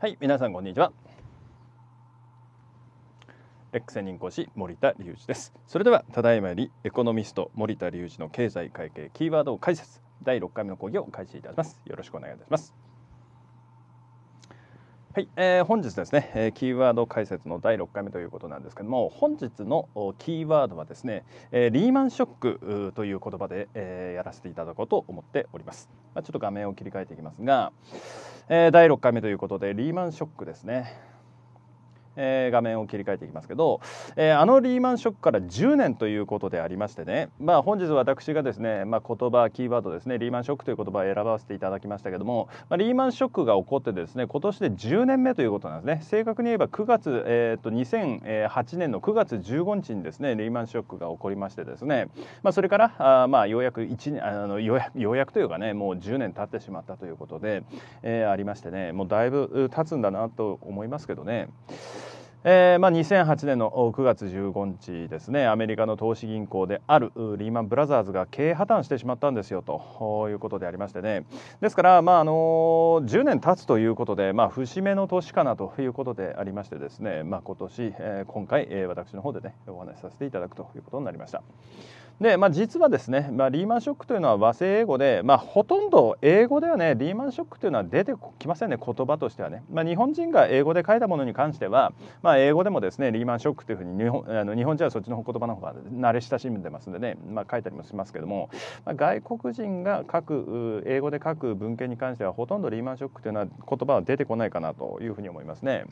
はい皆さんこんにちはエクセ任講師森田隆二ですそれではただいまよりエコノミスト森田隆二の経済会計キーワード解説第6回目の講義を開始いたしますよろしくお願いいたしますはい、えー、本日ですね、えキーワード解説の第6回目ということなんですけども本日のキーワードはですね、えリーマンショックという言葉で、えやらせていただこうと思っております、まちょっと画面を切り替えていきますが、え第6回目ということでリーマンショックですねえー、画面を切り替えていきますけど、えー、あのリーマンショックから10年ということでありましてね、まあ、本日私がですね、まあ、言葉キーワードですねリーマンショックという言葉を選ばせていただきましたけども、まあ、リーマンショックが起こってですね今年で10年目ということなんですね正確に言えば9月、えー、と2008年の9月15日にですねリーマンショックが起こりましてですね、まあ、それからあ、まあ、ようやく1年あのようやくというかねもう10年経ってしまったということで、えー、ありましてねもうだいぶ経つんだなと思いますけどね。えーまあ、2008年の9月15日ですねアメリカの投資銀行であるリーマン・ブラザーズが経営破綻してしまったんですよということでありましてねですから、まああの10年経つということで、まあ、節目の年かなということでありましてですね、まあ、今年、えー、今回、えー、私の方でねお話しさせていただくということになりました。で、まあ、実はですね、まあ、リーマンショックというのは和製英語で、まあ、ほとんど英語ではねリーマンショックというのは出てきませんね言葉としてはね、まあ、日本人が英語で書いたものに関しては、まあ、英語でもですねリーマンショックというふうに日本あの日本人はそっちの言葉の方が慣れ親しんでますんでね、まあ、書いたりもしますけども、まあ、外国人が書く英語で書く文献に関してはほとんどリーマンショックというのは言葉は出てこないかなというふうに思いますね。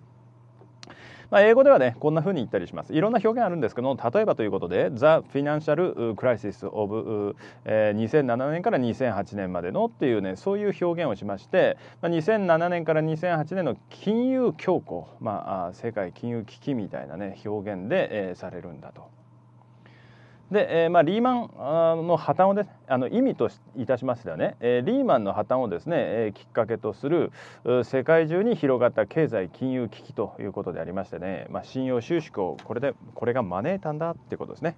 まあ、英語ではねこんな風に言ったりしますいろんな表現あるんですけど例えばということで「ザ・フィナンシャル・クライシス・オブ・2007年から2008年までの」っていうねそういう表現をしまして、まあ、2007年から2008年の金融恐慌、まあ、世界金融危機みたいなね表現で、えー、されるんだと。で、えーまあ、リーマンの破綻をです、あの意味といたしましてはね、えー、リーマンの破綻をですね、えー、きっかけとする世界中に広がった経済金融危機ということでありましてね、まあ、信用収縮をこれでこれが招いたんだってことですね。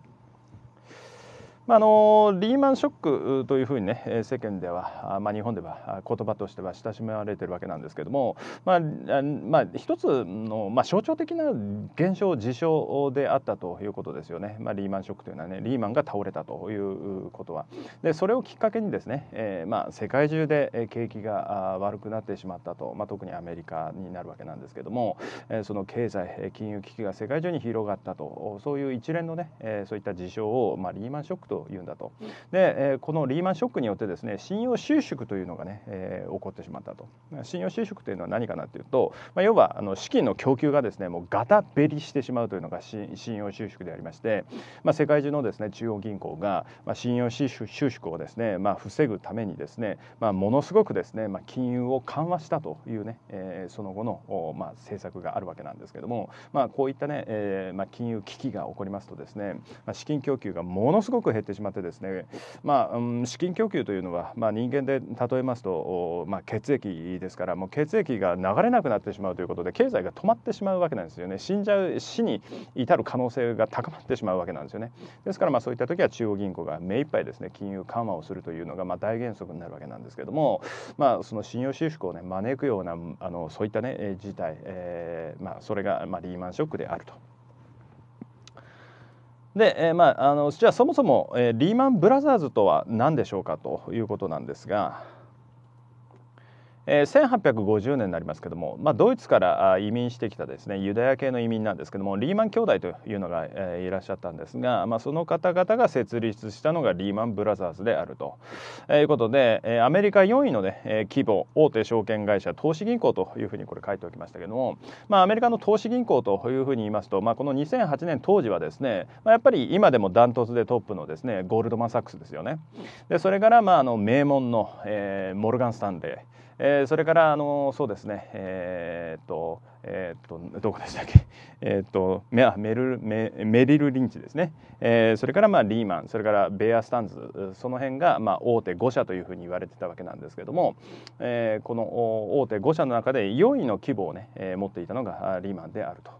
まあのリーマンショックというふうにね世間では、まあ、日本では言葉としては親しまれてるわけなんですけども、まあまあ、一つの、まあ、象徴的な現象事象であったということですよね、まあ、リーマンショックというのはねリーマンが倒れたということはでそれをきっかけにですね、えー、まあ、世界中で景気が悪くなってしまったと、まあ、特にアメリカになるわけなんですけども、その経済金融危機が世界中に広がったとそういう一連のね、そういった事象を、まあ、リーマンショックとというんだとで、えー、このリーマンショックによってですね信用収縮というのがね、えー、起こってしまったと信用収縮というのは何かなというと、まあ、要はあの資金の供給がですねもうガタベりしてしまうというのが信用収縮でありまして、まあ、世界中のですね中央銀行が、まあ、信用収縮をですね、まあ、防ぐためにですね、まあ、ものすごくですね、まあ、金融を緩和したというね、えー、その後の、まあ、政策があるわけなんですけども、まあ、こういったね、えーまあ、金融危機が起こりますとですね、まあ、資金供給がものすごく減ってってしまってですね、まあ、うん、資金供給というのは、まあ、人間で例えますと、まあ、血液ですからもう血液が流れなくなってしまうということで経済が止まってしまうわけなんですよね死んじゃう死に至る可能性が高まってしまうわけなんですよねですからまあそういった時は中央銀行が目いっぱいですね金融緩和をするというのがまあ大原則になるわけなんですけども、まあ、その信用収縮をね招くようなあのそういったね事態、えーまあ、それがまあリーマンショックであると。で、えー、まあ、あのじゃあそもそも、えー、リーマン・ブラザーズとは何でしょうかということなんですが、え1850年になりますけども、まあ、ドイツから移民してきたですねユダヤ系の移民なんですけどもリーマン兄弟というのが、えいらっしゃったんですが、まあ、その方々が設立したのがリーマンブラザーズであると、えいうことで、えアメリカ4位のね、え規模大手証券会社投資銀行というふうにこれ書いておきましたけども、まあ、アメリカの投資銀行というふうに言いますと、まあ、この2008年当時はですね、まあ、やっぱり今でもダントツでトップのですねゴールドマン・サックスですよね。でそれからまああの名門の、えー、モルガン・スタンレーえー、それからあのそうですねえー、っとえー、っとどこでしたっけえっとメあメルメメリル・リンチですね、えそれからまあリーマンそれからベア・スタンズその辺がまあ大手5社というふうに言われてたわけなんですけども、えこの大手5社の中で4位の規模をね、え持っていたのがリーマンであると。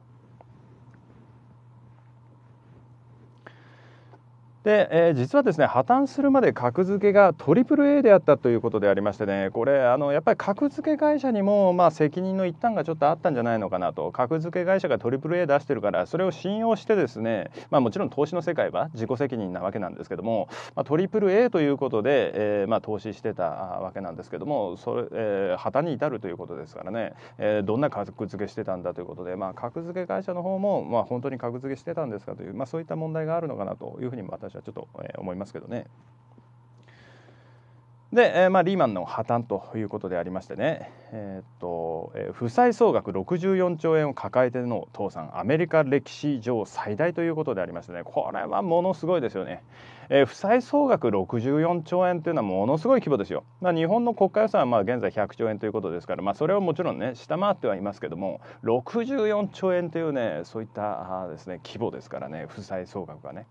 で、えー、実はですね破綻するまで格付けが AAA であったということでありましてねこれあのやっぱり格付け会社にも、まあ、責任の一端がちょっとあったんじゃないのかなと格付け会社が AAA 出してるからそれを信用してですね、まあ、もちろん投資の世界は自己責任なわけなんですけども、まあ、AAA ということで、えーまあ、投資してたわけなんですけどもそれ、えー、破綻に至るということですからね、えー、どんな格付けしてたんだということで、まあ、格付け会社の方も、まあ、本当に格付けしてたんですかという、まあ、そういった問題があるのかなというふうに私ははちょっと、え思いますけどね。で、えまあ、リーマンの破綻ということでありましてね、えー、っとえ負債総額64兆円を抱えての倒産アメリカ歴史上最大ということでありましてねこれはものすごいですよね。えー、負債総額64兆円というのはものすごい規模ですよ。まあ、日本の国家予算はまあ現在100兆円ということですから、まあ、それをもちろんね下回ってはいますけども64兆円というねそういったですね規模ですからね負債総額がね。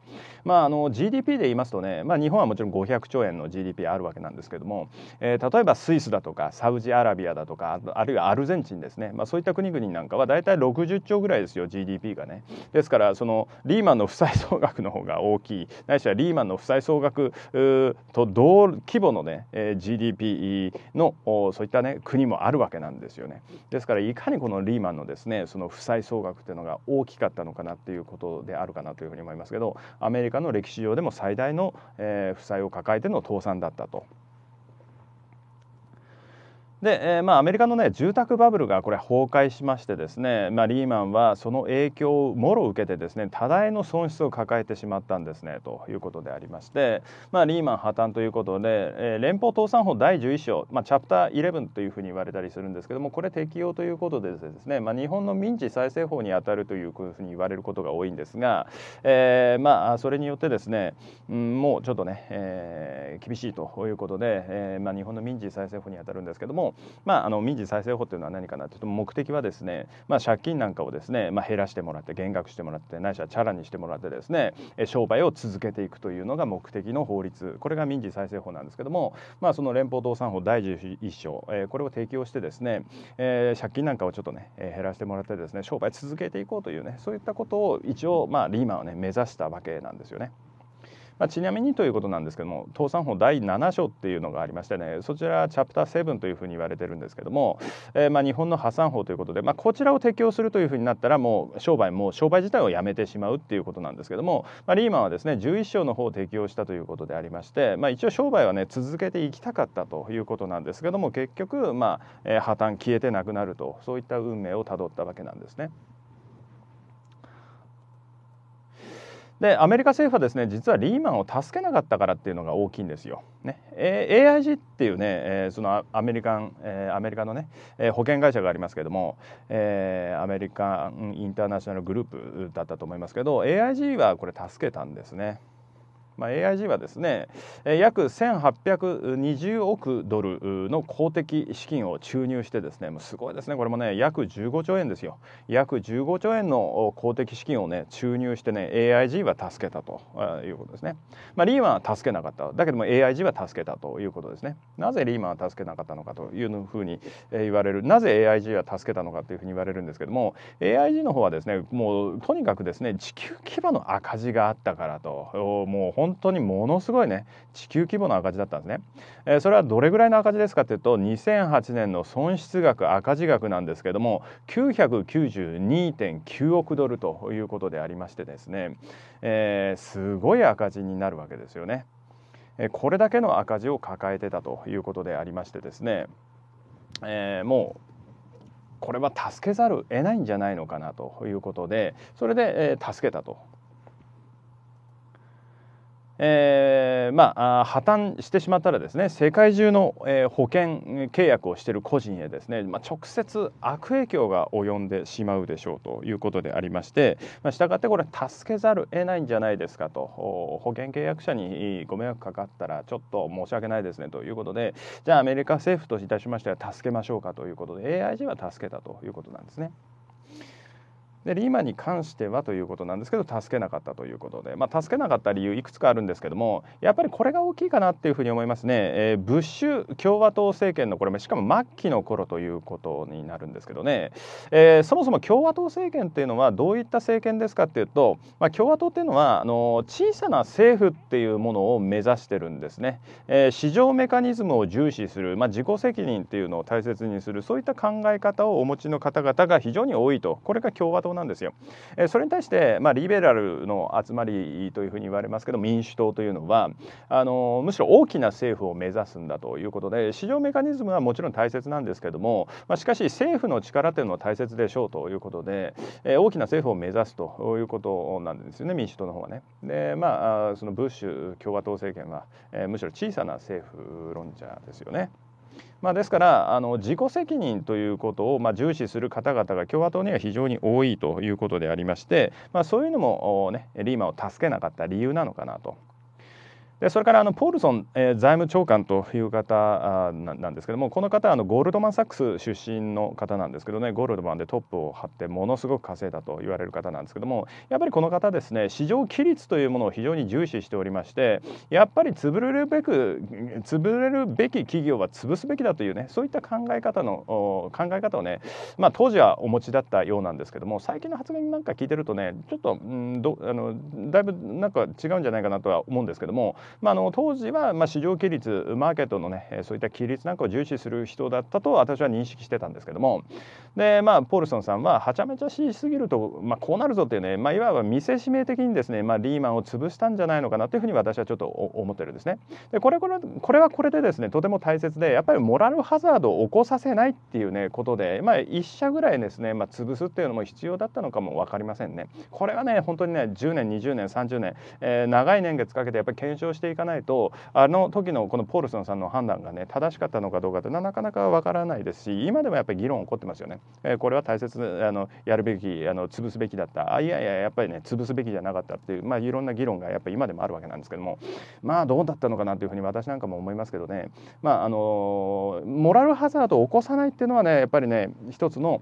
まあ、あの GDP で言いますとね、まあ、日本はもちろん500兆円の GDP あるわけなんですけども、えー、例えばスイスだとかサウジアラビアだとかあるいはアルゼンチンですね、まあ、そういった国々なんかは大体60兆ぐらいですよ GDP がね。ですからそのリーマンの負債総額の方が大きいないしはリーマンの負債総額と同規模のね GDP のそういったね国もあるわけなんですよね。ですからいかにこのリーマンのですねその負債総額っていうのが大きかったのかなっていうことであるかなというふうに思いますけどアメリカの歴史上でも最大の、え負債を抱えての倒産だったと。で、えー、まあ、アメリカの、ね、住宅バブルがこれ崩壊しましてですね、まあ、リーマンはその影響をもろ受けてですね多大の損失を抱えてしまったんですねということでありまして、まあ、リーマン破綻ということで、えー、連邦倒産法第11章、まあ、チャプター11というふうに言われたりするんですけどもこれ適用ということでですね、まあ、日本の民事再生法にあたるというふうに言われることが多いんですが、えー、まあ、それによってですね、うん、もうちょっとね、えー、厳しいということで、えーまあ、日本の民事再生法にあたるんですけどもまあ、あの民事再生法というのは何かなというと目的はですね、まあ、借金なんかをですね、まあ、減らしてもらって減額してもらってないしはチャラにしてもらってですね商売を続けていくというのが目的の法律これが民事再生法なんですけども、まあ、その連邦倒産法第11章、えー、これを提供してですね、えー、借金なんかをちょっとね、えー、減らしてもらってですね商売続けていこうというねそういったことを一応まあリーマンはね目指したわけなんですよね。まあ、ちなみにということなんですけども倒産法第7章っていうのがありましてねそちらチャプター7というふうに言われてるんですけども、えー、まあ日本の破産法ということで、まあ、こちらを適用するというふうになったらもう商売もう商売自体をやめてしまうっていうことなんですけども、まあ、リーマンはですね11章の方を適用したということでありまして、まあ、一応商売はね続けていきたかったということなんですけども結局まあ、えー、破綻消えてなくなるとそういった運命をたどったわけなんですね。でアメリカ政府はですね実はリーマンを助けなかったからっていうのが大きいんですよ。ね、AIG っていうね、えー、そのアメリカン、えー、アメリカのね、えー、保険会社がありますけれども、えー、アメリカンインターナショナルグループだったと思いますけど AIG はこれ助けたんですね。まあ、AIG はですね約1820億ドルの公的資金を注入してですねもうすごいですねこれもね約15兆円ですよ約15兆円の公的資金をね注入してね AIG は助けたということですね、まあ、リーマンは助けなかっただけども AIG は助けたということですねなぜリーマンは助けなかったのかというふうに言われるなぜ AIG は助けたのかというふうに言われるんですけども AIG の方はですねもうとにかくですね地球規模の赤字があったからともう本当にものすごいね地球規模の赤字だったんですね、えー、それはどれぐらいの赤字ですかというと2008年の損失額赤字額なんですけども992.9億ドルということでありましてですね、えー、すごい赤字になるわけですよねこれだけの赤字を抱えてたということでありましてですね、えー、もうこれは助けざるを得ないんじゃないのかなということでそれで、えー、助けたとえー、まあ、破綻してしまったらですね世界中の、えー、保険契約をしている個人へですね、まあ、直接悪影響が及んでしまうでしょうということでありまして、まあ、したがってこれ助けざる得ないんじゃないですかと保険契約者にご迷惑かかったらちょっと申し訳ないですねということでじゃあアメリカ政府といたしましては助けましょうかということで AIG は助けたということなんですね。でリーマンに関してはということなんですけど助けなかったということで、まあ、助けなかった理由いくつかあるんですけどもやっぱりこれが大きいかなっていうふうに思いますね、えー、ブッシュ共和党政権のこれもしかも末期の頃ということになるんですけどね、えー、そもそも共和党政権っていうのはどういった政権ですかっていうと、まあ、共和党っていうのはあの小さな政府っていうものを目指してるんですね、えー、市場メカニズムを重視する、まあ、自己責任っていうのを大切にするそういった考え方をお持ちの方々が非常に多いとこれが共和党なんですよ。えそれに対して、まあ、リベラルの集まりというふうに言われますけど民主党というのはあのむしろ大きな政府を目指すんだということで市場メカニズムはもちろん大切なんですけども、まあ、しかし政府の力というのは大切でしょうということで、え大きな政府を目指すということなんですよね民主党の方はね。でまあそのブッシュ共和党政権は、えむしろ小さな政府論者ですよね。まあ、ですからあの自己責任ということを、まあ、重視する方々が共和党には非常に多いということでありまして、まあ、そういうのも、ね、リーマンを助けなかった理由なのかなと。でそれからあのポールソン、えー、財務長官という方あなんですけどもこの方はあのゴールドマン・サックス出身の方なんですけどねゴールドマンでトップを張ってものすごく稼いだと言われる方なんですけどもやっぱりこの方ですね市場規律というものを非常に重視しておりましてやっぱり潰れるべく潰れるべき企業は潰すべきだというねそういった考え方の考え方をね、まあ、当時はお持ちだったようなんですけども最近の発言なんか聞いてるとねちょっとんどあのだいぶなんか違うんじゃないかなとは思うんですけども。まあ、あの当時はまあ市場規律マーケットのねそういった規律なんかを重視する人だったと私は認識してたんですけどもで、まあ、ポールソンさんははちゃめちゃしすぎると、まあ、こうなるぞっていうね、まあ、いわば見せしめ的にですね、まあ、リーマンを潰したんじゃないのかなというふうに私はちょっと思ってるんですね。でこれこれこれはこれでですねとても大切でやっぱりモラルハザードを起こさせないっていうねことで、まあ、1社ぐらいですね、まあ、潰すっていうのも必要だったのかも分かりませんね。これはね本当にね10年20年30年、えー、長い年月かけてやっぱり検証していかないとあの時のこのポールソンさんの判断がね正しかったのかどうかってなかなかわからないですし今でもやっぱり議論起こってますよね。えー、これは大切あのやるべきあの潰すべきだったあいやいややっぱりね潰すべきじゃなかったっていう、まあ、いろんな議論がやっぱり今でもあるわけなんですけどもまあどうだったのかなというふうに私なんかも思いますけどねまああのモラルハザードを起こさないっていうのはねやっぱりね一つの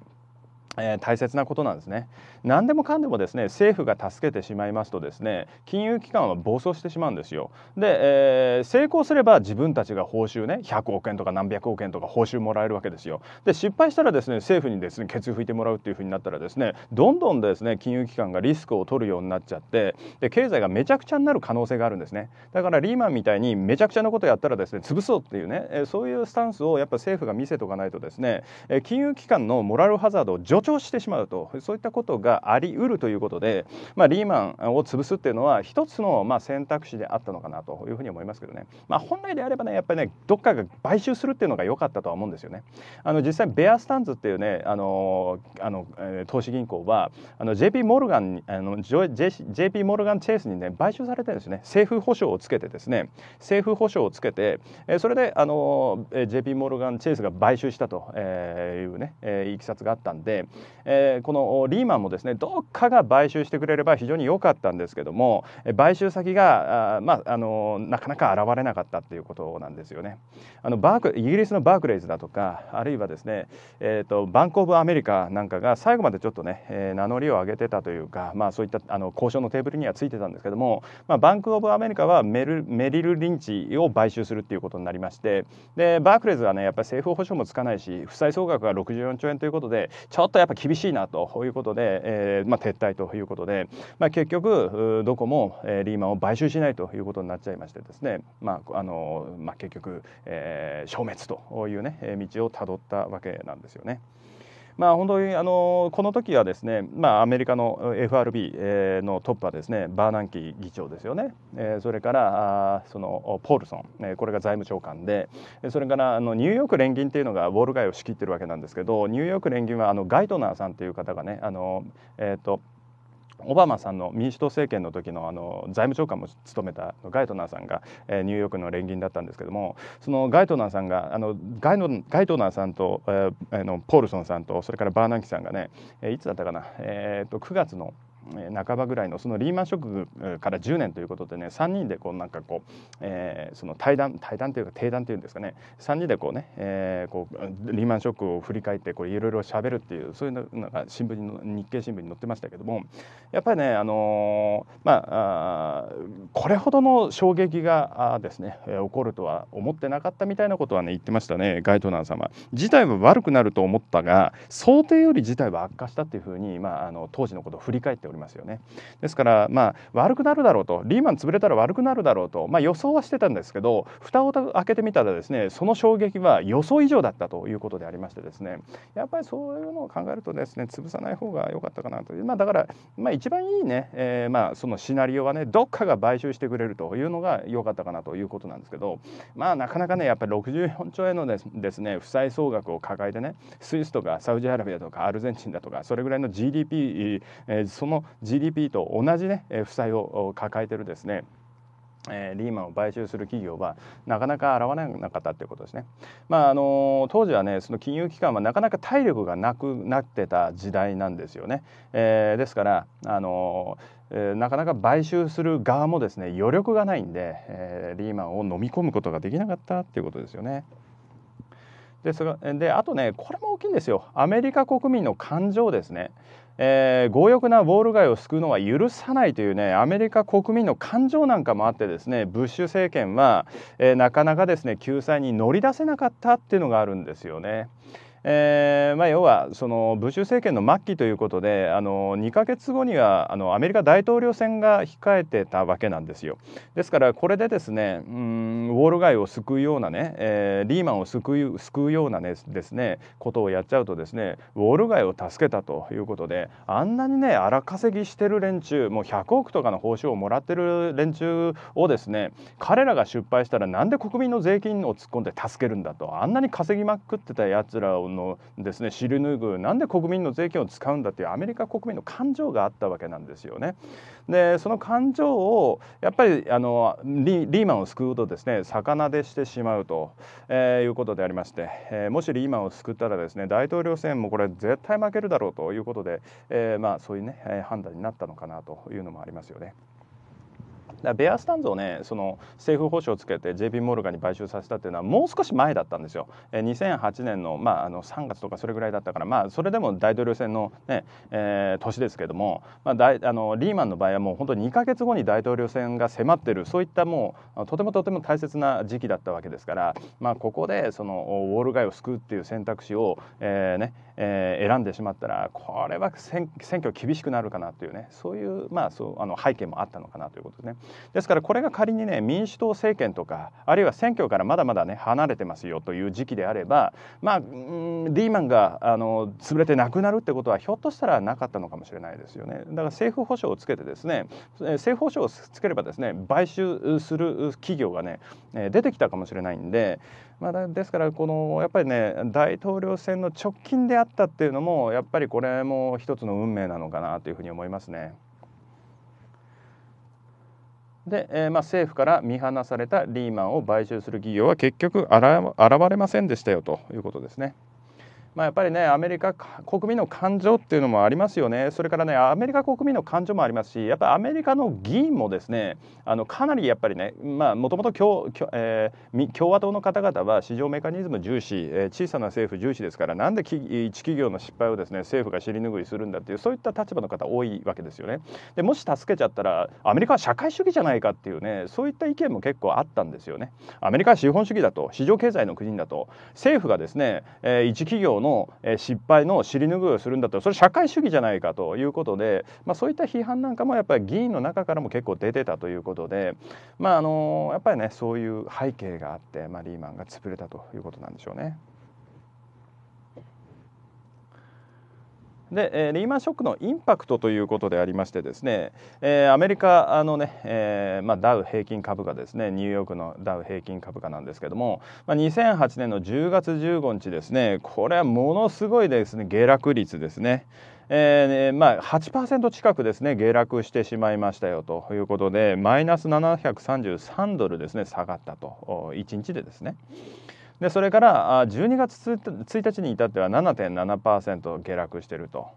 えー、大切なことなんですね何でもかんでもですね政府が助けてしまいますとですね金融機関は暴走してしまうんですよで、えー、成功すれば自分たちが報酬ね100億円とか何百億円とか報酬もらえるわけですよで失敗したらですね政府にですねケツ拭いてもらうっていうふうになったらですねどんどんですね金融機関がリスクを取るようになっちゃってで経済がめちゃくちゃになる可能性があるんですねだからリーマンみたいにめちゃくちゃなことやったらですね潰そうっていうね、えー、そういうスタンスをやっぱ政府が見せとかないとですね、えー、金融機関のモラルハザードを除張してしまうとそういったことがあり得るということで、まあ、リーマンを潰すっていうのは一つのまあ選択肢であったのかなというふうに思いますけどね、まあ、本来であればねやっぱりねどっかが買収するっていうのが良かったとは思うんですよね。あの実際ベアスタンズっていうねあのあの、え投資銀行はあの JP モルガンあの JP モルガンチェイスにね買収されてるんですね政府保証をつけてですね政府保証をつけて、えそれであの JP モルガンチェイスが買収したというね、えいきさつがあったんで、えー、このリーマンもですねどっかが買収してくれれば非常に良かったんですけども買収先があ、まあ、あのなかなか現れなかったっていうことなんですよね。あのバークイギリスのバークレイズだとかあるいはですね、えーと、バンク・オブ・アメリカなんかが最後までちょっとね、えー、名乗りを上げてたというか、まあ、そういったあの交渉のテーブルにはついてたんですけども、まあ、バンク・オブ・アメリカはメルメリル・リンチを買収するっていうことになりましてでバークレイズはねやっぱり政府保障もつかないし負債総額が64兆円ということでちょっとやっぱ厳しいなということで、えーまあ、撤退ということで、まあ、結局どこもリーマンを買収しないということになっちゃいましてですね、まああのまあ、結局、えー、消滅という、ね、道をたどったわけなんですよね。まあ、本当にあのこの時はですね、まあ、アメリカの FRB のトップはですねバーナンキー議長ですよね、えそれからあそのポールソン、えこれが財務長官でそれからあのニューヨーク連銀というのがウォール街を仕切ってるわけなんですけどニューヨーク連銀はあのガイドナーさんという方がねあの、えーとオバマさんの民主党政権の時のあの財務長官も務めたガイトナーさんが、えー、ニューヨークの連銀だったんですけどもそのガイトナーさんがあのガイのガイトナーさんと、えー、のポールソンさんとそれからバーナンキさんがね、えいつだったかな、えーと、と9月の半ばぐらいのそのリーマンショックから10年ということでね3人でこうなんかこう、えー、その対談対談というか定談というんですかね3人でこうね、えー、こうリーマンショックを振り返っていろいろ喋るっていうそういうのが新聞に日経新聞に載ってましたけどもやっぱりねあのー、まああこれほどの衝撃がですね起こるとは思ってなかったみたいなことはね言ってましたねガイトナー様。事態は悪くなると思ったが想定より事態は悪化したっていうふうに、まあ、あの当時のことを振り返っておりりますよね。ですからまあ悪くなるだろうとリーマン潰れたら悪くなるだろうと、まあ、予想はしてたんですけど蓋を開けてみたらですねその衝撃は予想以上だったということでありましてですねやっぱりそういうのを考えるとですね潰さない方が良かったかなというまあだから、まあ、一番いいね、えー、まあそのシナリオはねどっかが買収してくれるというのが良かったかなということなんですけどまあなかなかねやっぱり64兆円のですね負債総額を抱えてねスイスとかサウジアラビアとかアルゼンチンだとかそれぐらいの GDP、えー、その GDP と同じね負債を抱えてるですねえリーマンを買収する企業はなかなか現れなかったということですね。まああの当時はねその金融機関はなかなか体力がなくなってた時代なんですよね。えー、ですからあの、えー、なかなか買収する側もですね余力がないんで、えー、リーマンを飲み込むことができなかったっていうことですよね。でそがであとねこれも大きいんですよアメリカ国民の感情ですねえー、強欲なウォール街を救うのは許さないというねアメリカ国民の感情なんかもあってですねブッシュ政権は、えー、なかなかですね救済に乗り出せなかったっていうのがあるんですよね。えーまあ、要はそのブッシュ政権の末期ということであの2か月後にはあのアメリカ大統領選が控えてたわけなんですよ。ですからこれでですねうんウォール街を救うようなね、えー、リーマンを救う救うようなねですねことをやっちゃうとですねウォール街を助けたということであんなにね荒稼ぎしてる連中もう100億とかの報酬をもらってる連中をですね彼らが失敗したらなんで国民の税金を突っ込んで助けるんだとあんなに稼ぎまくってたやつらをのですね尻拭うなんで国民の税金を使うんだっていうアメリカ国民の感情があったわけなんですよね。でその感情をやっぱりあのリーマンを救うとですね魚でしてしまうと、えー、いうことでありまして、えー、もしリーマンを救ったらですね大統領選もこれ絶対負けるだろうということで、えー、まあそういうね判断になったのかなというのもありますよね。だベアスタンズをねその政府保証をつけて JP モルガンに買収させたっていうのはもう少し前だったんですよ、え2008年の,、まああの3月とかそれぐらいだったから、まあ、それでも大統領選のね、えー、年ですけども、まあ、だいあのリーマンの場合はもう本当に2か月後に大統領選が迫ってるそういったもうとてもとても大切な時期だったわけですから、まあ、ここでそのウォール街を救うっていう選択肢を、えーねえー、選んでしまったらこれは選選挙厳しくなるかなというねそういう,、まあ、そうあの背景もあったのかなということですね。ですからこれが仮にね民主党政権とかあるいは選挙からまだまだね離れてますよという時期であればまあリーマンがあの潰れてなくなるってことはひょっとしたらなかったのかもしれないですよねだから政府保証をつけてですね政府保証をつければですね買収する企業がね出てきたかもしれないんで、まあ、ですからこのやっぱりね大統領選の直近であったっていうのもやっぱりこれも一つの運命なのかなというふうに思いますね。で、えー、まあ、政府から見放されたリーマンを買収する企業は結局現れませんでしたよということですね。まあ、やっぱりねアメリカ国民の感情っていうのもありますよねそれからねアメリカ国民の感情もありますしやっぱアメリカの議員もですねあのかなりやっぱりねもともと共和党の方々は市場メカニズム重視、えー、小さな政府重視ですからなんで一企業の失敗をですね政府が尻拭いするんだっていうそういった立場の方多いわけですよね。でもし助けちゃったらアメリカは社会主義じゃないかっていうねそういった意見も結構あったんですよね。アメリカは資本主義だと市場経済の国だと政府がですね、えー、一企業の失敗の尻拭いをするんだったらそれ社会主義じゃないかということで、まあ、そういった批判なんかもやっぱり議員の中からも結構出てたということで、まあ、あのやっぱりねそういう背景があって、まあ、リーマンが潰れたということなんでしょうね。で、えリーマンショックのインパクトということでありましてですね、えアメリカのね、えまあ、ダウ平均株価ですねニューヨークのダウ平均株価なんですけども、まあ、2008年の10月15日ですねこれはものすごいですね下落率ですね。えーまあ8、8%近くですね下落してしまいましたよということでマイナス733ドルですね下がったと1日でですね。でそれから12月1日に至っては7.7%下落してると。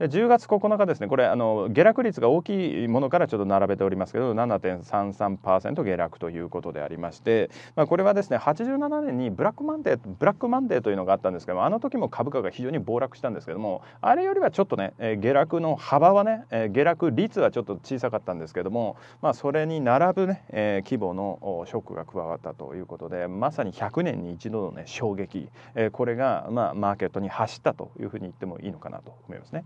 10月9日ですねこれあの下落率が大きいものからちょっと並べておりますけど7.33%下落ということでありまして、まあ、これはですね87年にブラックマンデーブラックマンデーというのがあったんですけどあの時も株価が非常に暴落したんですけどもあれよりはちょっとね、えー、下落の幅はね、えー、下落率はちょっと小さかったんですけども、まあ、それに並ぶね、えー、規模のショックが加わったということでまさに100年に一度のね衝撃、えー、これが、まあ、マーケットに走ったというふうに言ってもいいのかなと思いますね。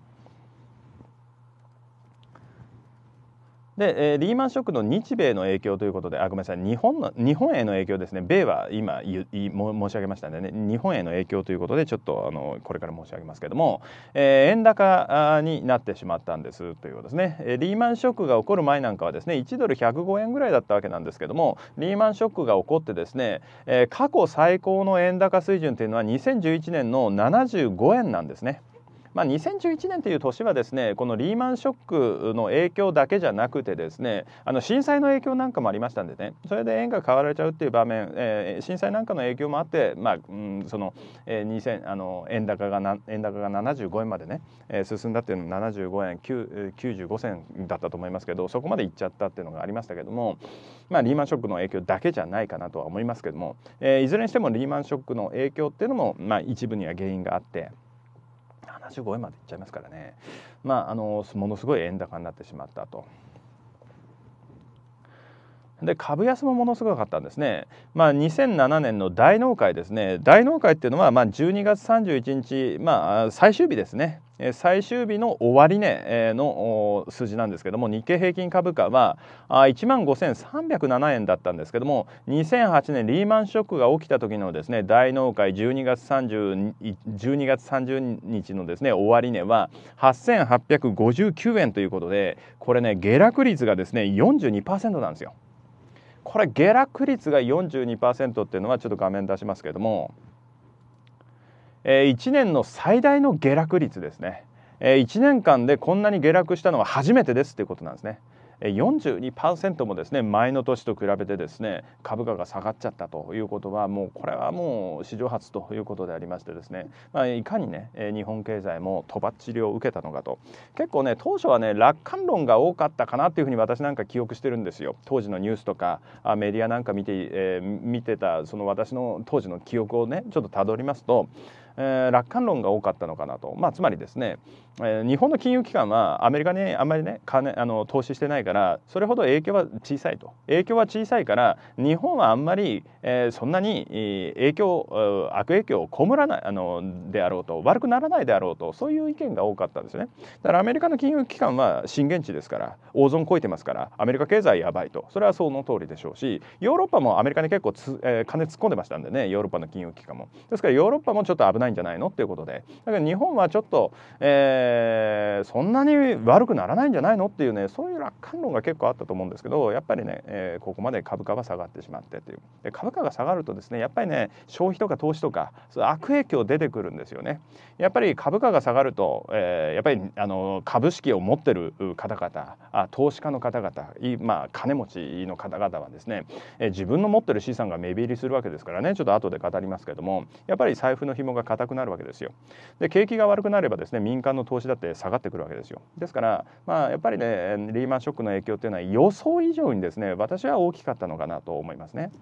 で、えー、リーマンショックの日米の影響ということであごめんなさい日本の日本への影響ですね米は今い申し上げましたんで、ね、日本への影響ということでちょっとあのこれから申し上げますけども、えー、円高になってしまったんですということですねリーマンショックが起こる前なんかはですね1ドル105円ぐらいだったわけなんですけどもリーマンショックが起こってですね、えー、過去最高の円高水準というのは2011年の75円なんですね。まあ、2011年という年はですねこのリーマンショックの影響だけじゃなくてですねあの震災の影響なんかもありましたんでねそれで円が買われちゃうっていう場面、えー、震災なんかの影響もあって、まあうん、その、えー、あの円高がな円高が75円までね、えー、進んだっていうのも75円95銭だったと思いますけどそこまでいっちゃったっていうのがありましたけども、まあ、リーマンショックの影響だけじゃないかなとは思いますけども、えー、いずれにしてもリーマンショックの影響っていうのも、まあ、一部には原因があって。75円までいっちゃいますからね、まあ、あのものすごい円高になってしまったとで株安もものすごかったんですね、まあ、2007年の大納会ですね大納会っていうのはまあ12月31日、まあ、最終日ですね最終日の終値、の数字なんですけども日経平均株価は1万5307円だったんですけども2008年リーマンショックが起きた時のですね大納会12月 ,30 12月30日のですね終値は8859円ということでこれね下落率がですね42%なんですよ。これ下落率が42%っていうのはちょっと画面出しますけれども、えー、1年の最大の下落率ですね、えー、1年間でこんなに下落したのは初めてですっていうことなんですね。42%もですね前の年と比べてですね株価が下がっちゃったということはもうこれはもう史上初ということでありましてですね、まあ、いかにね日本経済もとばっちりを受けたのかと結構ね当初はね楽観論が多かったかなっていうふうに私なんか記憶してるんですよ当時のニュースとかメディアなんか見て,、えー、見てたその私の当時の記憶をねちょっとたどりますとえー、楽観論が多かったのかなと、まあ、つまりですね、えー、日本の金融機関はアメリカにあんまりね金あの投資してないからそれほど影響は小さいと影響は小さいから日本はあんまり、えー、そんなに影響悪影響を被らないあのであろうと悪くならないであろうとそういう意見が多かったんですねだからアメリカの金融機関は震源地ですから大損超えてますからアメリカ経済やばいとそれはその通りでしょうしヨーロッパもアメリカに結構つ、えー、金突っ込んでましたんでねヨーロッパの金融機関もですからヨーロッパもちょっと危ないないんじゃないのっていうことでだけど日本はちょっと、えー、そんなに悪くならないんじゃないのっていうねそういう楽観論が結構あったと思うんですけどやっぱりね、えー、ここまで株価は下がってしまってというで株価が下がるとですねやっぱりね消費とか投資とか悪影響出てくるんですよね。やっぱり株価が下がると、えー、やっぱりあの株式を持ってる方々あ投資家の方々い、まあ、金持ちの方々はですね、えー、自分の持ってる資産が目減りするわけですからねちょっと後で語りますけどもやっぱり財布の紐が硬くなるわけですよ。で景気が悪くなればですね民間の投資だって下がってくるわけですよ。ですからまあやっぱりねリーマンショックの影響っていうのは予想以上にですね私は大きかったのかなと思いますね。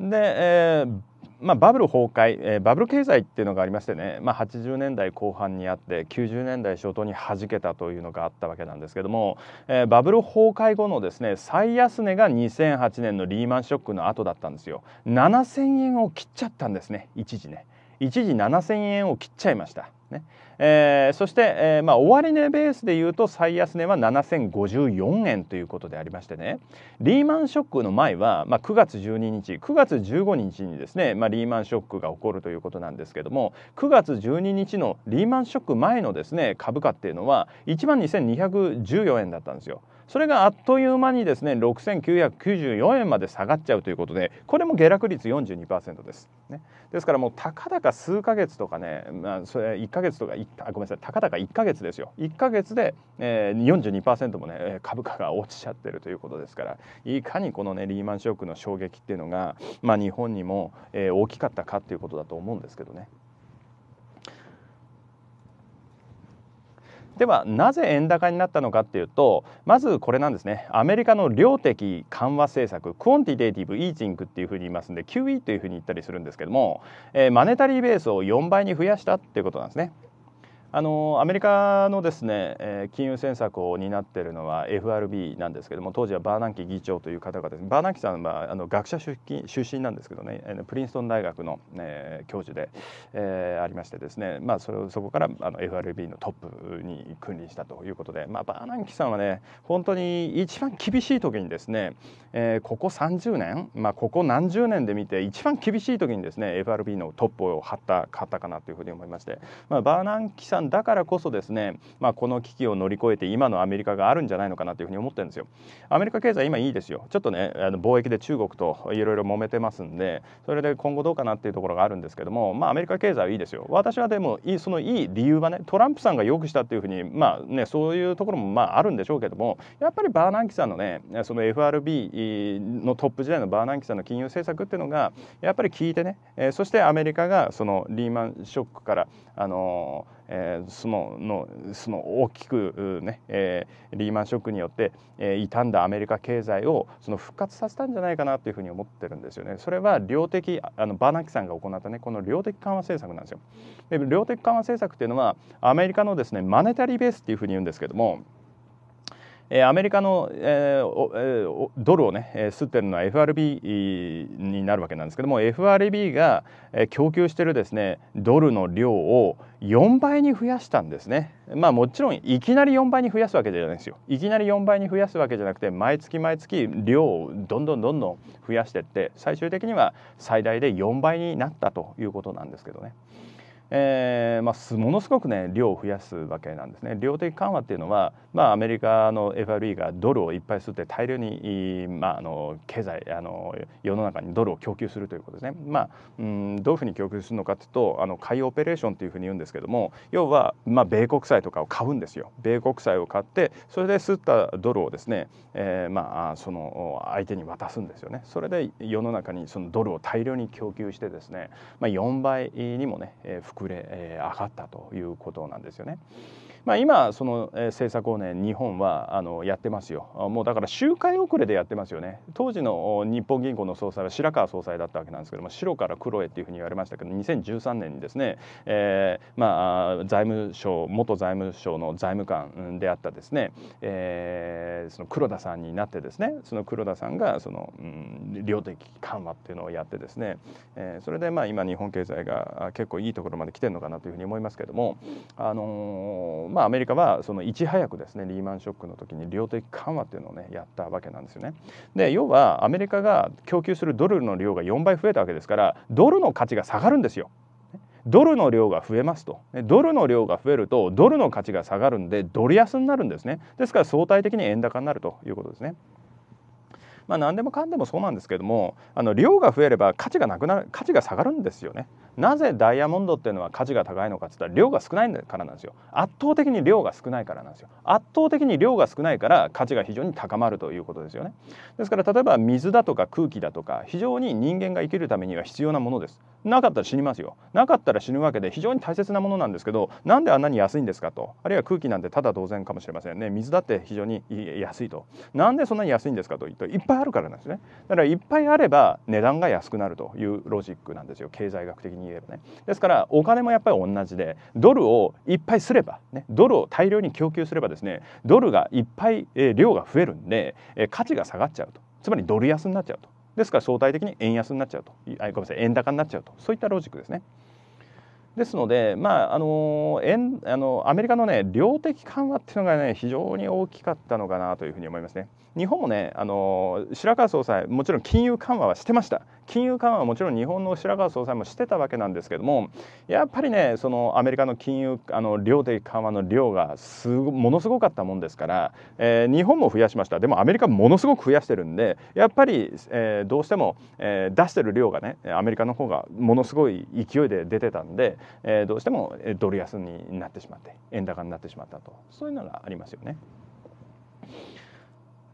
で、えーまあ、バブル崩壊、えー、バブル経済っていうのがありましてね、まあ、80年代後半にあって90年代初頭にはじけたというのがあったわけなんですけども、えー、バブル崩壊後のですね最安値が2008年のリーマンショックの後だったんですよ7000円を切っちゃったんですね一時ね一時7000円を切っちゃいましたねえー、そして、えーまあ、終値ベースでいうと最安値は7054円ということでありましてねリーマンショックの前は、まあ、9月12日9月15日にですね、まあ、リーマンショックが起こるということなんですけども9月12日のリーマンショック前のですね株価っていうのは1万2214円だったんですよ。それがあっという間にですね6994円まで下がっちゃうということでこれも下落率42%です、ね、ですからもうたかだか数ヶ月とかね、まあ、それ1ヶ月とかあごめんなさいたかだか1ヶ月ですよ1ヶ月で、えー、42%もね株価が落ちちゃってるということですからいかにこのねリーマンショックの衝撃っていうのが、まあ、日本にも、えー、大きかったかっていうことだと思うんですけどね。ではなぜ円高になったのかっていうとまずこれなんですねアメリカの量的緩和政策クオンティテイティブ・イーチングっていうふうに言いますんで QE というふうに言ったりするんですけども、えー、マネタリーベースを4倍に増やしたっていうことなんですね。あのアメリカのですね、え金融政策を担っているのは FRB なんですけども当時はバーナンキ議長という方がです、ね、バーナンキさんはあの学者出身なんですけどねプリンストン大学の、え教授で、えー、ありましてですね、まあ、それそこからあの FRB のトップに君臨したということで、まあ、バーナンキさんはね本当に一番厳しい時にですね、えー、ここ30年、まあ、ここ何十年で見て一番厳しい時にですね FRB のトップを張った方かなというふうに思いまして、まあ、バーナンキさんだからこそですね、まあ、この危機を乗り越えて今のアメリカがあるんじゃないのかなというふうに思ってるんですよ。アメリカ経済今いいですよちょっとねあの貿易で中国といろいろ揉めてますんでそれで今後どうかなっていうところがあるんですけども、まあ、アメリカ経済はいいですよ私はでもいいそのいい理由はねトランプさんがよくしたっていうふうにまあねそういうところもまああるんでしょうけどもやっぱりバーナンキさんのねその FRB のトップ時代のバーナンキさんの金融政策っていうのがやっぱり効いてね、えー、そしてアメリカがそのリーマンショックからあのーえー、そののその大きくね、えー、リーマンショックによって、えー、傷んだアメリカ経済をその復活させたんじゃないかなというふうに思ってるんですよね。それは量的あのバーナキさんが行ったねこの量的緩和政策なんですよ。で量的緩和政策っていうのはアメリカのですねマネタリーベースっていうふうに言うんですけども。アメリカの、えー、ドルをね吸ってるのは FRB になるわけなんですけども FRB が供給してるですねドルの量を4倍に増やしたんですね。まあもちろんいきなり4倍に増やすわけじゃないですよ。いきなり4倍に増やすわけじゃなくて毎月毎月量をどんどんどんどん増やしてって最終的には最大で4倍になったということなんですけどね。えーまあ、ものすごく、ね、量を増やすわけなんですね。量的緩和っていうのは、まあ、アメリカの FRB がドルをいっぱい吸って大量に、まあ、あの経済あの世の中にドルを供給するということですね。まあ、うんどういうふうに供給するのかというとあの買いオペレーションというふうに言うんですけども要は、まあ、米国債とかを買うんですよ。米国債を買ってそれで吸ったドルをですね、えーまあ、その相手に渡すんですよね。それで世の中にそのドルを大量に供給してですね、まあ、4倍にもね、えー膨れ、え上がったということなんですよね。まあ、今その政策をね日本はあのやってますよもうだから周回遅れでやってますよね当時の日本銀行の総裁は白川総裁だったわけなんですけども白から黒へっていうふうに言われましたけど2013年にですね、えまあ財務省元財務省の財務官であったですね、えその黒田さんになってですねその黒田さんがその、うん、量的緩和っていうのをやってですね、えー、それでまあ今日本経済が結構いいところまで来てるのかなというふうに思いますけども、あのー、まあ、アメリカはそのいち早くですねリーマンショックの時に量的緩和っていうのをねやったわけなんですよね。で要はアメリカが供給するドルの量が4倍増えたわけですからドルの価値が下がるんですよ。ドルの量が増えますとドルの量が増えるとドルの価値が下がるんでドル安になるんですねですから相対的に円高になるということですね。まあ、何でもかんでもそうなんですけどもあの量が増えれば価値がなくなる価値が下がるんですよね。なぜダイヤモンドっていうのは価値が高いのかって言ったら量が少ないからなんですよ圧倒的に量が少ないからなんですよ圧倒的に量が少ないから価値が非常に高まるということですよねですから例えば水だとか空気だとか非常に人間が生きるためには必要なものですなかったら死にますよなかったら死ぬわけで非常に大切なものなんですけどなんであんなに安いんですかとあるいは空気なんてただ同然かもしれませんね水だって非常に安いとなんでそんなに安いんですかと言うといっぱぱいあるからなんですねだからいっぱいあれば値段が安くなるというロジックなんですよ経済学的に言えばねですからお金もやっぱり同じでドルをいっぱいすればねドルを大量に供給すればですねドルがいっぱい、えー、量が増えるんで、えー、価値が下がっちゃうとつまりドル安になっちゃうとですから相対的に円安になっちゃうとあごめんなさい円高になっちゃうとそういったロジックですね。ですので、まあ、あの円あのアメリカの、ね、量的緩和っていうのが、ね、非常に大きかったのかなというふうに思いますね。日本もねあの白川総裁もちろん金融緩和はしてました金融緩和はもちろん日本の白川総裁もしてたわけなんですけどもやっぱりねそのアメリカの金融あの量的緩和の量がすものすごかったもんですから、えー、日本も増やしましたでもアメリカものすごく増やしてるんでやっぱり、えー、どうしても、えー、出してる量がねアメリカの方がものすごい勢いで出てたんでえー、どうしてもドル安になってしまって円高になってしまったとそういうのがありますよね。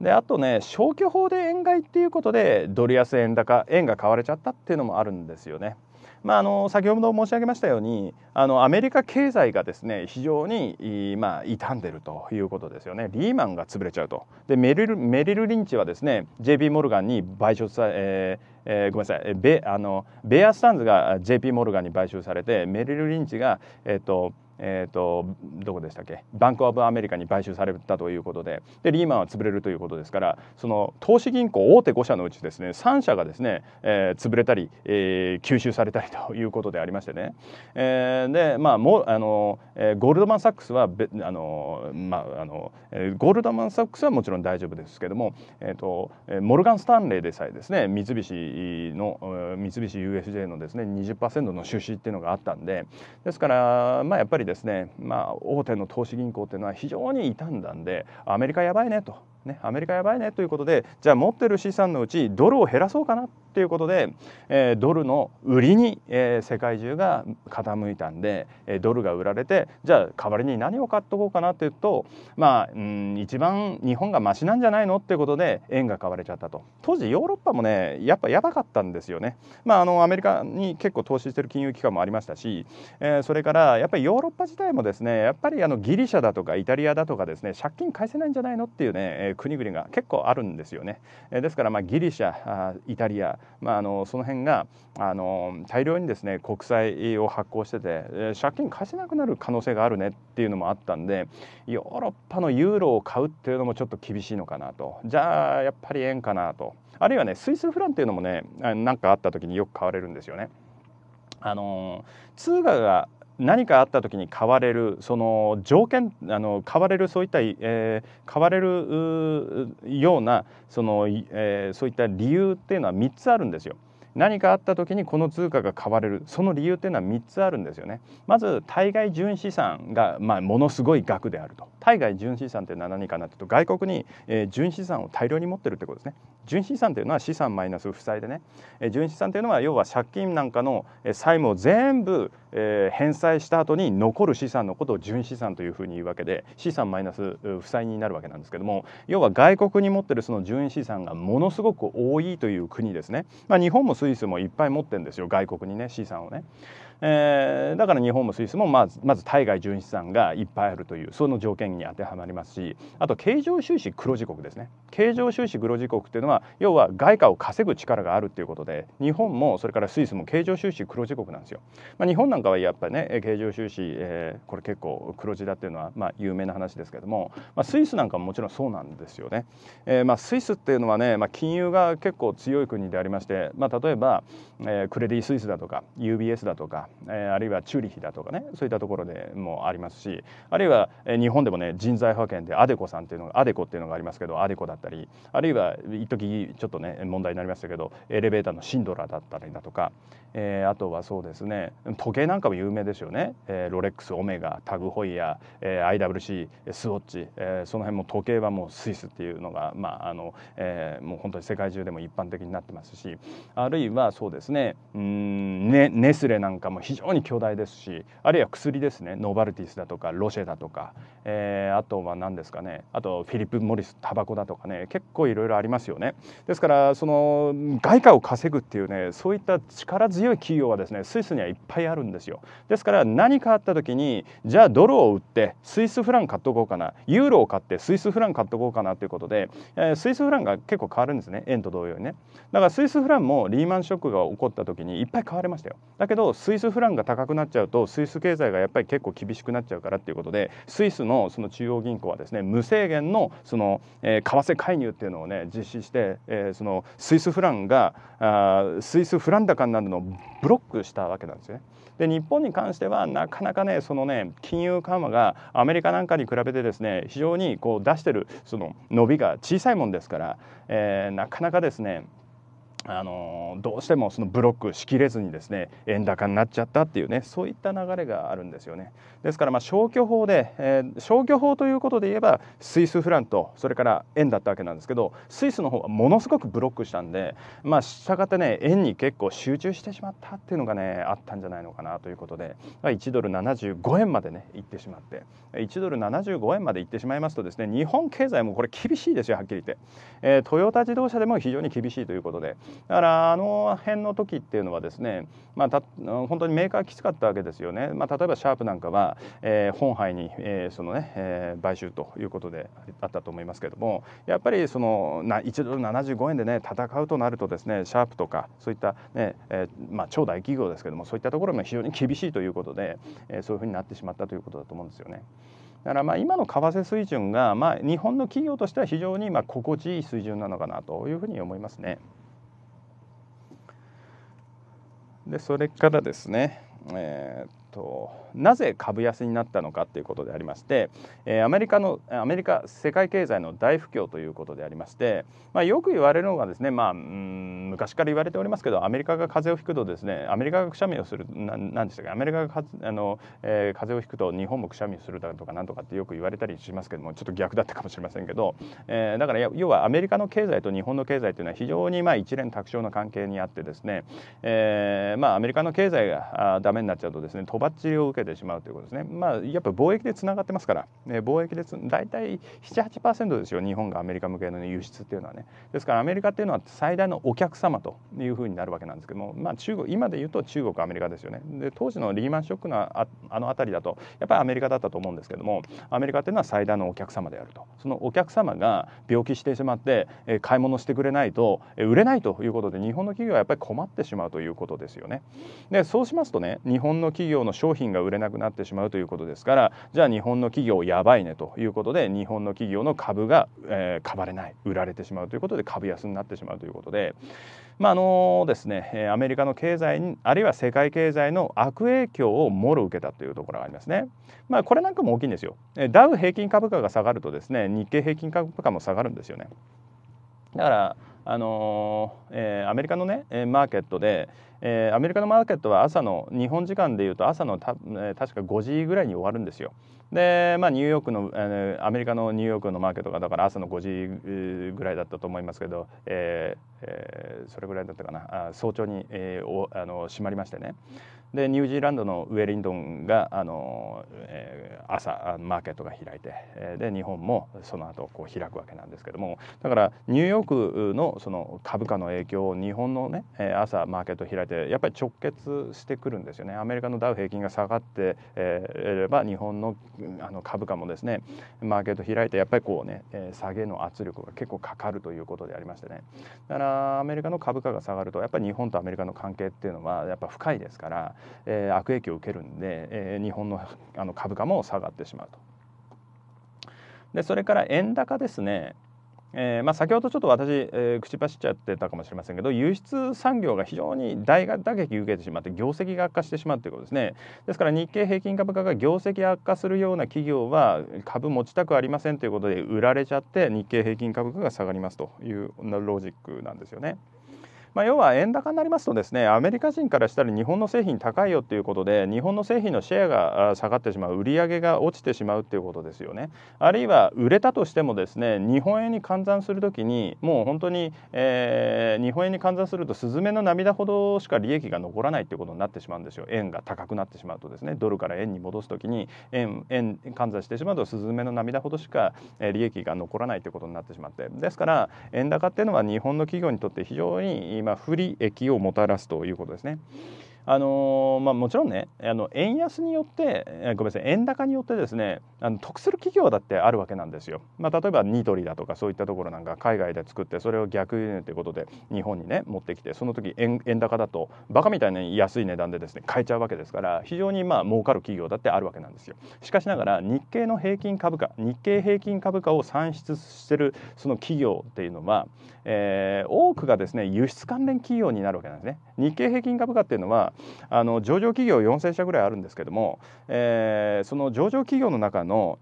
であとね消去法で円買いっていうことでドル安円高円が買われちゃったっていうのもあるんですよね。まあ、あの先ほど申し上げましたようにあのアメリカ経済がですね非常に、まあ、傷んでるということですよねリーマンが潰れちゃうとでメリルメリル・リンチはですね JP モルガンに買収さ、えーえー、ごめんなさいベあのベアスタンズが JP モルガンに買収されてメリル・リンチが、えーと、とえーと、どこでしたっけバンク・オブ・アメリカに買収されたということででリーマンは潰れるということですからその投資銀行大手5社のうちですね3社がですね、えー、潰れたり、えー、吸収されたりということでありましてね、えー、でまあもあの、えー、ゴールドマン・サックスはあの、まああのえー、ゴールドマン・サックスはもちろん大丈夫ですけども、えーと、とモルガン・スタンレーでさえですね三菱の三菱 UFJ のですね20%の出資っていうのがあったんでですからまあやっぱりですねですね、まあ、大手の投資銀行っていうのは非常に傷んだんでアメリカやばいねとね、アメリカやばいねということでじゃあ持ってる資産のうちドルを減らそうかなっていうことで、えー、ドルの売りに、えー、世界中が傾いたんで、えー、ドルが売られてじゃあ代わりに何を買っとこうかなっていうとまあうん一番日本がマシなんじゃないのっていうことで円が買われちゃったと当時ヨーロッパもねやっぱやばかったんですよね。まあ、あのアメリカに結構投資してる金融機関もありましたし、えー、それからやっぱりヨーロッパ自体もですねやっぱりあのギリシャだとかイタリアだとかですね借金返せないんじゃないのっていうね、えー国々が結構あるんですよね、えですからまあギリシャイタリア、まあ、あのその辺があの大量にですね国債を発行してて、え借金貸せなくなる可能性があるねっていうのもあったんでヨーロッパのユーロを買うっていうのもちょっと厳しいのかなとじゃあやっぱり円かなとあるいはねスイスフランっていうのもね何かあった時によく買われるんですよね。あの通貨が何かあった時に買われるその条件あの買われるそういった、えー、買われるようなその、えー、そういった理由っていうのは3つあるんですよ。何かあった時にこの通貨が買われるその理由っていうのは3つあるんですよね。まず対外純資産が、まあ、ものすごい額であると対外純資産って何かなっていうと外国に、えー、純資産を大量に持ってるってことですね。純資産というのは資産マイナス負債でね、えー、純資産というのは要は借金なんかの債務を全部、えー、返済した後に残る資産のことを純資産というふうに言うわけで資産マイナス負債になるわけなんですけども要は外国に持ってるその純資産がものすごく多いという国ですね。まあ、日本もスイスもいっぱい持ってるんですよ外国にね資産をね。えー、だから日本もスイスもまずまず対外純資産がいっぱいあるというその条件に当てはまりますしあと経常収支黒字国ですね経常収支黒字国っていうのは要は外貨を稼ぐ力があるっていうことで日本もそれからスイスも経常収支黒字国なんですよ。まあ、日本なんかはやっぱりね経常収支、えー、これ結構黒字だっていうのはまあ有名な話ですけども、まあ、スイスなんかももちろんそうなんですよね。えー、まあスイスっていうのはね、まあ、金融が結構強い国でありまして、まあ、例えば、えー、クレディ・スイスだとか UBS だとかえあるいはチューリヒだとかねそういったところでもありますしあるいは、え日本でもね人材派遣でアデコさんっていうのがアデコっていうのがありますけどアデコだったりあるいは一時ちょっとね問題になりましたけどエレベーターのシンドラだったりだとか、えー、あとはそうですね時計なんかも有名ですよね、えロレックスオメガタグホイヤー、え IWC スウォッチ、えその辺も時計はもうスイスっていうのが、まああのえー、もう本当に世界中でも一般的になってますしあるいはそうですねうんねネスレなんかも非常に巨大ですしあるいは薬ですねノーバルティスだとかロシェだとか、えー、あとは何ですかねあとフィリップ・モリスタバコだとかね結構いろいろありますよね。ですからその外貨を稼ぐっていうねそういった力強い企業はですねスイスにはいっぱいあるんですよ。ですから何かあった時にじゃあドルを売ってスイスフラン買っとこうかなユーロを買ってスイスフラン買っとこうかなということで、えー、スイスフランが結構変わるんですね円と同様にね。だからスイスフランもリーマンショックが起こった時にいっぱい買われましたよ。だけどスイススフランが高くなっちゃうとスイス経済がやっぱり結構厳しくなっちゃうからっていうことでスイスのその中央銀行はですね無制限のその、えー、為替介入っていうのをね実施して、えー、そのスイスフランがあスイスフラン高になるのをブロックしたわけなんですね。で日本に関してはなかなかねそのね金融緩和がアメリカなんかに比べてですね非常にこう出してるその伸びが小さいもんですから、えー、なかなかですねあのどうしてもそのブロックしきれずにですね円高になっちゃったっていうねそういった流れがあるんですよねですからま消去法で、えー、消去法ということで言えばスイスフランとそれから円だったわけなんですけどスイスの方はものすごくブロックしたんでまあしたがってね円に結構集中してしまったっていうのがねあったんじゃないのかなということで1ドル75円までね行ってしまって1ドル75円まで行ってしまいますとですね日本経済もこれ厳しいですよはっきり言って、えー、トヨタ自動車でも非常に厳しいということでだからあの辺の時っていうのはですね、まあ、た本当にメーカーきつかったわけですよね、まあ、例えばシャープなんかは、えー、本杯に、えー、そのね、えー、買収ということであったと思いますけどもやっぱりそのな1ドル75円でね戦うとなるとですねシャープとかそういったね、えー、まあ、超大企業ですけどもそういったところも非常に厳しいということで、えー、そういうふうになってしまったということだと思うんですよね。だからまあ今の為替水準がまあ日本の企業としては非常にまあ心地いい水準なのかなというふうに思いますね。でそれからですね、えーとなぜ株安になったのかということでありまして、えー、アメリカのアメリカ世界経済の大不況ということでありまして、まあ、よく言われるのがですね、まあ、昔から言われておりますけどアメリカが風邪をひくとですねアメリカがくしゃみをするななんでしたっけアメリカがあの、えー、風邪をひくと日本もくしゃみをするだとかなんとかってよく言われたりしますけどもちょっと逆だったかもしれませんけど、えー、だから要はアメリカの経済と日本の経済というのは非常にまあ一連卓生の関係にあってですね、えーまあ、アメリカの経済がダメになっちゃうとですね飛ばっちりを受けてしまうということですね、まあ、やっぱ貿易でつながってますから、ね、貿易で大体78%ですよ日本がアメリカ向けの輸出っていうのはねですからアメリカっていうのは最大のお客様というふうになるわけなんですけども、まあ、中国今で言うと中国アメリカですよねで当時のリーマンショックのああの辺りだとやっぱりアメリカだったと思うんですけどもアメリカっていうのは最大のお客様であるとそのお客様が病気してしまって買い物してくれないと売れないということで日本の企業はやっぱり困ってしまうということですよね。でそうしますとね日本の企業の商品が売れなくなってしまうということですからじゃあ日本の企業やばいねということで日本の企業の株が、えー、買われない売られてしまうということで株安になってしまうということで。まああのですね、アメリカの経済にあるいは世界経済の悪影響をもろ受けたというところがありますね。まあ、これなんかも大きいんですよ。ダウ平均株価が下がるとですね日経平均株価も下がるんですよね。だからあのー、えー、アメリカのねマーケットで、えー、アメリカのマーケットは朝の日本時間でいうと朝のた、えー、確か5時ぐらいに終わるんですよ。で、まあ、ニューヨークのえアメリカのニューヨークのマーケットがだから朝の5時ぐらいだったと思いますけど、えーえー、それぐらいだったかなあ早朝に、えー、おあの閉まりましてねでニュージーランドのウェリントンがあの、えー、朝マーケットが開いてで日本もその後こう開くわけなんですけどもだからニューヨークのその株価の影響を日本のね朝マーケット開いてやっぱり直結してくるんですよね。アメリカのダウ平均が下がってれば日本のあの株価もですねマーケット開いてやっぱりこうね、え下げの圧力が結構かかるということでありましてねだからアメリカの株価が下がるとやっぱり日本とアメリカの関係っていうのはやっぱ深いですから、えー、悪影響を受けるんで、えー、日本のあの株価も下がってしまうと。でそれから円高ですねえーまあ、先ほどちょっと私、えー、口走っちゃってたかもしれませんけど輸出産業が非常に大打撃を受けてしまって業績が悪化してしまうということですねですから日経平均株価が業績悪化するような企業は株持ちたくありませんということで売られちゃって日経平均株価が下がりますというロジックなんですよね。まあ、要は円高になりますとですねアメリカ人からしたら日本の製品高いよっていうことで日本の製品のシェアが下がってしまう売り上げが落ちてしまうっていうことですよねあるいは売れたとしてもですね日本円に換算するときにもう本当に、えー、日本円に換算するとスズメの涙ほどしか利益が残らないっていうことになってしまうんですよ円が高くなってしまうとですねドルから円に戻すときに円円換算してしまうとスズメの涙ほどしか利益が残らないということになってしまってですから円高っていうのは日本の企業にとって非常に今不利益をもたらすということですね。あのまあ、もちろんねあの円安によってごめんなさい円高によってですねあの得する企業だってあるわけなんですよ、まあ、例えばニトリだとかそういったところなんか海外で作ってそれを逆輸入ということで日本にね持ってきてその時円円高だとバカみたいに安い値段でですね買えちゃうわけですから非常にまあ儲かる企業だってあるわけなんですよしかしながら日経の平均株価日経平均株価を算出してるその企業っていうのは、えー、多くがですね輸出関連企業になるわけなんですね日経平均株価っていうのはあの上場企業4000社ぐらいあるんですけども、えー、その上場企業の中の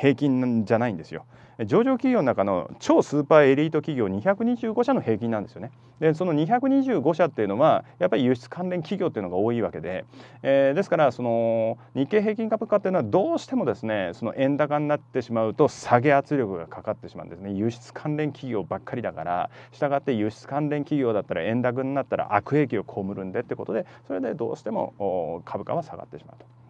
平均じゃないんですよ上場企業の中の超スーパーエリート企業225社の平均なんですよね。でその225社っていうのはやっぱり輸出関連企業っていうのが多いわけで、えー、ですからその日経平均株価っていうのはどうしてもですねその円高になってしまうと下げ圧力がかかってしまうんですね輸出関連企業ばっかりだからしたがって輸出関連企業だったら円高になったら悪影響を被るんでってことでそれでどうしても株価は下がってしまうと。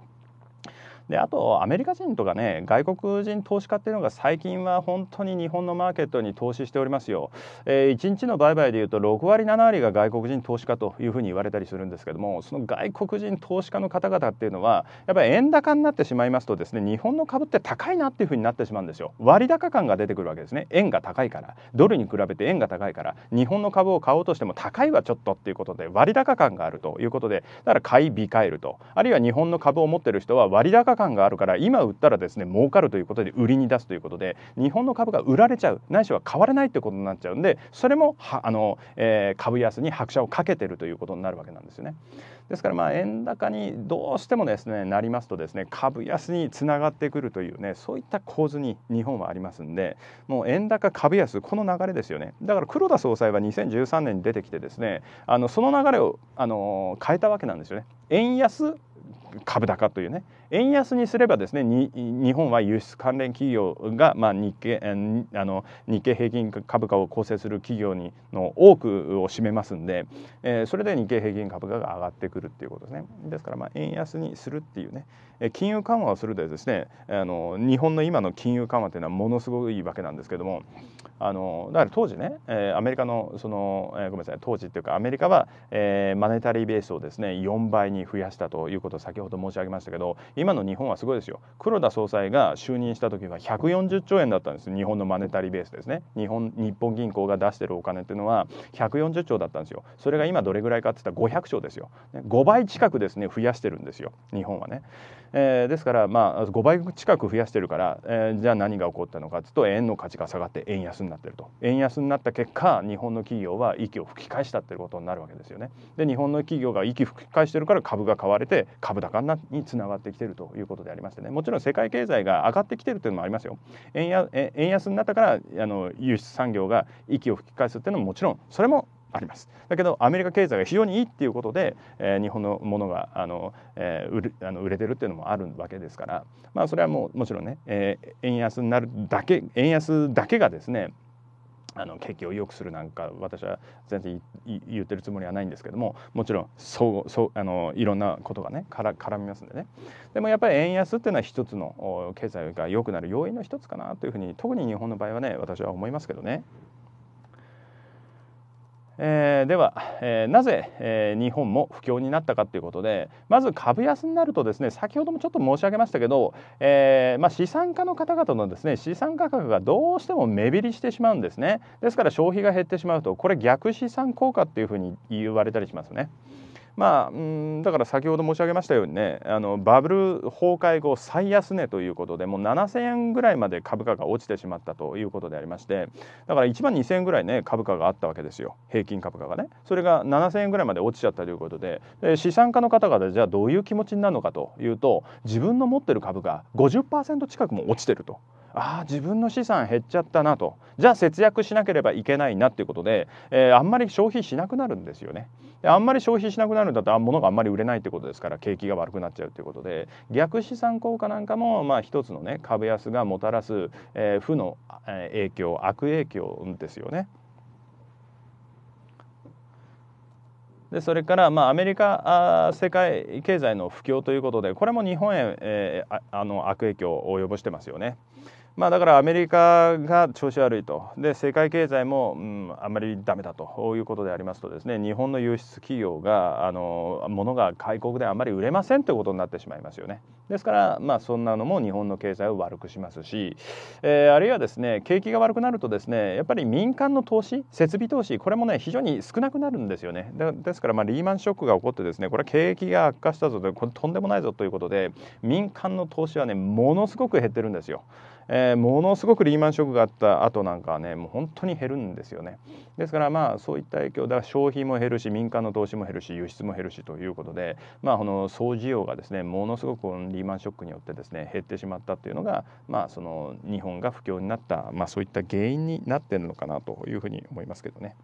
であとアメリカ人とかね外国人投資家っていうのが最近は本当に日本のマーケットに投資しておりますよ、えー、1日の売買でいうと6割7割が外国人投資家というふうに言われたりするんですけどもその外国人投資家の方々っていうのはやっぱり円高になってしまいますとですね日本の株って高いなっていうふうになってしまうんですよ割高感が出てくるわけですね円が高いからドルに比べて円が高いから日本の株を買おうとしても高いはちょっとっていうことで割高感があるということでだから買い控えるとあるいは日本の株を持ってる人は割高感感があるから今売ったらですね儲かるということで売りに出すということで日本の株が売られちゃうないしは買われないということになっちゃうんでそれもはあの、えー、株安に拍車をかけてるということになるわけなんですよね。ですからまあ円高にどうしてもですねなりますとですね株安につながってくるというねそういった構図に日本はありますんでもう円高株安この流れですよねだから黒田総裁は2013年に出てきてですねあのその流れをあの変えたわけなんですよね。円安株高というね円安にすればですね日本は輸出関連企業が、まあ、日経あの日経平均株価を構成する企業にの多くを占めますんで、えー、それで日経平均株価が上がってくるっていうことですねですからまあ円安にするっていうね金融緩和をするとですねあの日本の今の金融緩和というのはものすごいわけなんですけどもあのだから当時ね、えアメリカのその、えー、ごめんなさい当時っていうかアメリカは、えー、マネタリーベースをですね4倍に増やしたということを先ほどほど申し上げましたけど今の日本はすごいですよ黒田総裁が就任した時は140兆円だったんです日本のマネタリーベースですね日本日本銀行が出してるお金っていうのは140兆だったんですよそれが今どれぐらいかって言ったら500兆ですよ5倍近くですね増やしてるんですよ日本はね。えー、ですから、まあ、5倍近く増やしてるから、えー、じゃあ何が起こったのかというと円の価値が下がって円安になってると円安になった結果日本の企業は息を吹き返したっていうことになるわけですよね。で日本の企業が息吹き返してるから株が買われて株高につながってきてるということでありましてねもちろん世界経済が上がってきてるというのもありますよ。円安になったからあの輸出産業が息を吹き返すっていうのももちろんそれもありますだけどアメリカ経済が非常にいいっていうことで、えー、日本のものがあの、えー、売あの売れてるっていうのもあるわけですから、まあ、それはもうもちろんね、えー、円安になるだけ円安だけがですねあの景気を良くするなんか私は全然言ってるつもりはないんですけどももちろんそうそうあのいろんなことがねから絡みますんでねでもやっぱり円安っていうのは一つの経済が良くなる要因の一つかなというふうに特に日本の場合はね私は思いますけどね。えー、では、えー、なぜ、えー、日本も不況になったかということでまず株安になるとですね先ほどもちょっと申し上げましたけど、えまあ、資産家の方々のですね資産価格がどうしても目減りしてしまうんですねですから消費が減ってしまうとこれ逆資産効果っていうふうに言われたりしますね。まあ、うんだから先ほど申し上げましたようにねあのバブル崩壊後最安値ということでもう7,000円ぐらいまで株価が落ちてしまったということでありましてだから1万2,000円ぐらいね株価があったわけですよ平均株価がねそれが7,000円ぐらいまで落ちちゃったということでで資産家の方々じゃあどういう気持ちになるのかというと自分の持ってる株が50%近くも落ちてると。ああ自分の資産減っちゃったなとじゃあ節約しなければいけないなっていうことで、えー、あんまり消費しなくなるんですよね。あんまり消費しなくなるんだったら物があんまり売れないってことですから景気が悪くなっちゃうということで逆資産効果なんかもまあ一つのね株安がもたらす、えー、負の影響悪影響ですよね。でそれから、まあ、アメリカ世界経済の不況ということでこれも日本へ、えー、あの悪影響を及ぼしてますよね。まあ、だからアメリカが調子悪いとで世界経済も、うん、あまりダメだということでありますとですね日本の輸出企業があの物が外国であまり売れませんということになってしまいますよね。ですから、まあ、そんなのも日本の経済を悪くしますし、えー、あるいはですね景気が悪くなるとですねやっぱり民間の投資設備投資これもね非常に少なくなるんですよね。でですから、まあ、リーマンショックが起こってですねこれは景気が悪化したぞとこれとんでもないぞということで民間の投資はねものすごく減ってるんですよ。えー、ものすごくリーマンショックがあった後なんかはねもう本当に減るんですよねですからまあそういった影響だから消費も減るし民間の投資も減るし輸出も減るしということでまあこの総需要がですねものすごくリーマンショックによってですね減ってしまったっていうのがまあその日本が不況になったまあそういった原因になってるのかなというふうに思いますけどね。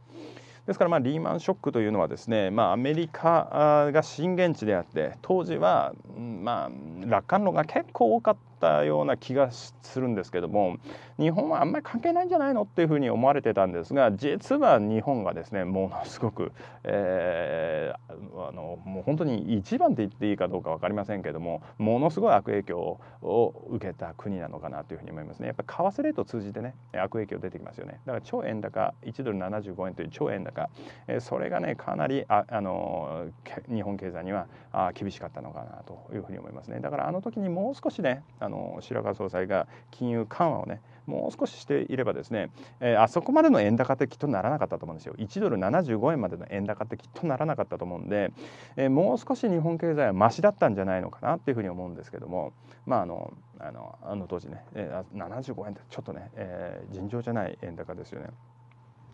ですからまあリーマンショックというのはですね、まあ、アメリカが震源地であって当時は、まあ、楽観論が結構多かったったような気がするんですけども日本はあんまり関係ないんじゃないのっていうふうに思われてたんですが実は日本がですねものすごく、えー、あのもう本当に一番って言っていいかどうか分かりませんけどもものすごい悪影響を受けた国なのかなというふうに思いますね。やっぱ為替レートを通じてね悪影響出てきますよね。だから超円高1ドル75円という超円高、えー、それがねかなりああの日本経済にはあ厳しかったのかなというふうに思いますね。だからあの時にもう少しねああの白川総裁が金融緩和をねもう少ししていればですね、えー、あそこまでの円高的とならなかったと思うんですよ1ドル75円までの円高的とならなかったと思うんで、えー、もう少し日本経済はましだったんじゃないのかなっていうふうに思うんですけどもまああのあのあの当時ね、えー、75円ってちょっとね、えー、尋常じゃない円高ですよね。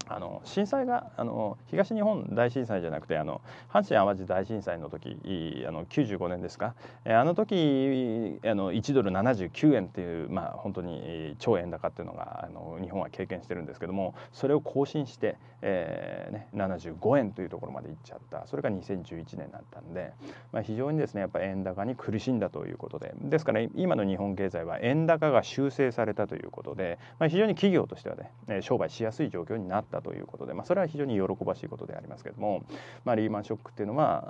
あの震災があの東日本大震災じゃなくてあの阪神・淡路大震災の時あの95年ですかあの時あの1ドル79円っていう、まあ、本当に超円高っていうのがあの日本は経験してるんですけどもそれを更新して、えーね、75円というところまでいっちゃったそれが2011年だったんで、まあ、非常にですねやっぱ円高に苦しんだということでですから、今の日本経済は円高が修正されたということで、まあ、非常に企業としてはね商売しやすい状況になったったということで、まあ、それは非常に喜ばしいことでありますけれども、まあ、リーマンショックっていうのは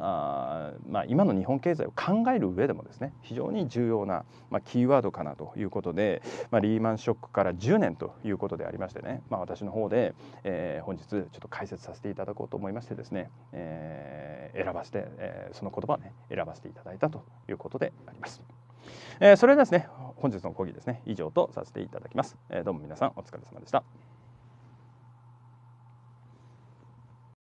あ、まあ、今の日本経済を考える上でもですね非常に重要な、まあ、キーワードかなということで、まあ、リーマンショックから10年ということでありましてね、まあ、私の方で、えー、本日ちょっと解説させていただこうと思いましてですね、えー、選ばせて、えー、その言葉をね選ばせていただいたということであります。えー、それではですね本日の講義ですね以上とさせていただきます、えー、どうも皆さんお疲れ様でした